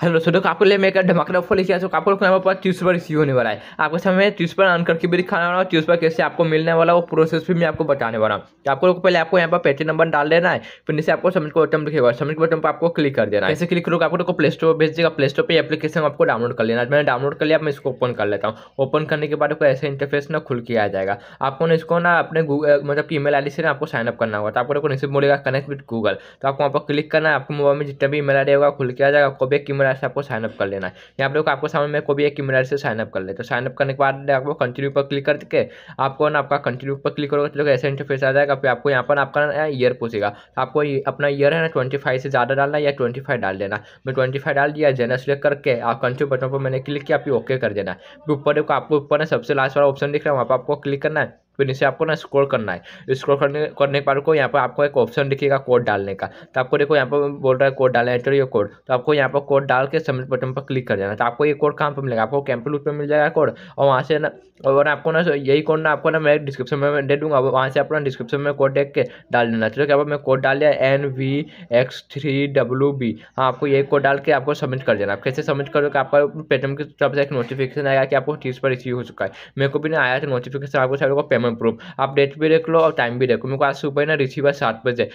hello सो देखो आपके लिए मैं एक धमाकेदार फोन लेके आया आपको लोग पास ट्यूस पर रिसीव होने वाला है आपके समय ट्यूस पर अन करके भी दिखाने वाला हूँ ट्यूस पर कैसे आपको मिलने वाला वो प्रोसेस भी मैं आपको बताने वाला हूँ तो आपको लोग पहले आपको यहाँ पर पेटी नंबर डाल देना है फिर नीचे आपको सबमिट को बटन दिखेगा सबमिट बटन पर आपको क्लिक कर देना है ऐसे क्लिक करोगे आपको देखो प्ले स्टोर भेज देगा प्ले स्टोर पर एप्लीकेशन आपको डाउनलोड कर लेना मैंने डाउनलोड कर लिया मैं इसको ओपन कर लेता हूँ ओपन करने के बाद आपको ऐसे इंटरफेस ना खुल के आ जाएगा आपको ना इसको ना अपने मतलब कि ई मेल से ना आपको साइनअप करना होगा तो आपको लोग नीचे बोलेगा कनेक्ट विद गूगल तो आपको वहाँ पर क्लिक करना है आपको मोबाइल में जितना भी ई मेल आई होगा खुल के आ जाएगा आपको भी मिरर से आपको साइनअप कर लेना है यहाँ पर आपको सामने मेरे को भी एक मिरर से साइनअप कर ले तो साइनअप करने के बाद आपको कंटिन्यू पर क्लिक करके आपको ना आपका कंटिन्यू पर क्लिक करोगे तो ऐसा इंटरफेस आ जाएगा फिर आपको यहाँ पर आपका ईयर पूछेगा तो आपको अपना ईयर है ना ट्वेंटी से ज़्यादा डालना या ट्वेंटी डाल देना मैं ट्वेंटी डाल दिया जेनर सेलेक्ट करके आप कंटिन्यू बटन पर मैंने क्लिक किया फिर ओके कर देना फिर ऊपर आपको ऊपर सबसे लास्ट वाला ऑप्शन दिख रहा है वहाँ पर आपको क्लिक करना है फिर नीचे आपको ना स्क्रॉल करना है स्क्रॉल करने करने के बाद को यहाँ पर आपको एक ऑप्शन दिखेगा कोड डालने का तो आपको देखो यहाँ पर बोल रहा है कोड डालना एंटर योर कोड तो आपको यहाँ पर कोड डाल के सबमिट बटन पर क्लिक कर देना तो आपको ये कोड कहाँ पर मिलेगा आपको कैंपल कैंपलूट पर मिल जाएगा कोड और वहाँ से ना और आपको ना यही कोड ना आपको ना मैं डिस्क्रिप्शन में दे दूँगा वहाँ से आपको डिस्क्रिप्शन में कोड देख के डाल देना चलो तो क्या मैं कोड डाल दिया N V X three W B हाँ आपको यही कोड डाल के आपको सबमिट कर देना आप कैसे सबमिट करोगे आपका पेटीएम की तरफ से एक नोटिफिकेशन आएगा कि आपको चीज़ पर रिसीव हो चुका है मेरे को भी ना आया था नोटिफिकेशन आपको सारे को पेमेंट मैं प्रूफ आप डेट भी देख लो और टाइम भी देखो मेरे को आज सुबह ना रिसीवर सात बजे